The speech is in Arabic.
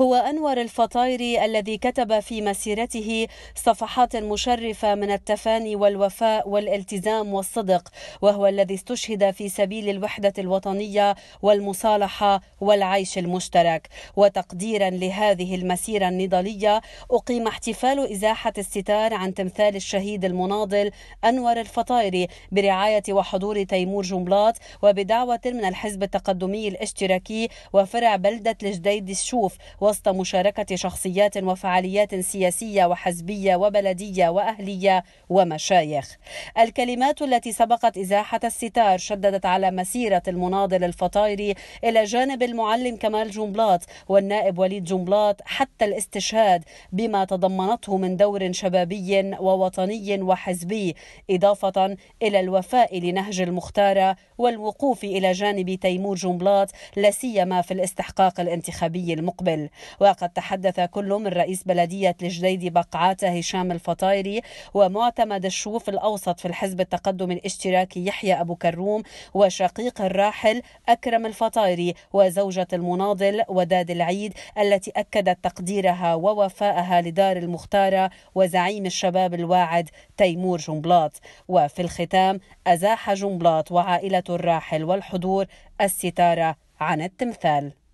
هو أنور الفطايري الذي كتب في مسيرته صفحات مشرفة من التفاني والوفاء والالتزام والصدق وهو الذي استشهد في سبيل الوحدة الوطنية والمصالحة والعيش المشترك وتقديرا لهذه المسيرة النضالية أقيم احتفال إزاحة الستار عن تمثال الشهيد المناضل أنور الفطايري برعاية وحضور تيمور جملات وبدعوة من الحزب التقدمي الاشتراكي وفرع بلدة الجديد الشوف وسط مشاركة شخصيات وفعاليات سياسية وحزبية وبلدية وأهلية ومشايخ الكلمات التي سبقت إزاحة الستار شددت على مسيرة المناضل الفطايري إلى جانب المعلم كمال جنبلاط والنائب وليد جنبلاط حتى الاستشهاد بما تضمنته من دور شبابي ووطني وحزبي إضافة إلى الوفاء لنهج المختارة والوقوف إلى جانب تيمور جنبلاط لا سيما في الاستحقاق الانتخابي المقبل وقد تحدث كل من رئيس بلدية الجديد بقعات هشام الفطايري ومعتمد الشوف الأوسط في الحزب التقدم الاشتراكي يحيى أبو كروم وشقيق الراحل أكرم الفطايري وزوجة المناضل وداد العيد التي أكدت تقديرها ووفائها لدار المختارة وزعيم الشباب الواعد تيمور جنبلاط وفي الختام أزاح جنبلاط وعائلة الراحل والحضور الستارة عن التمثال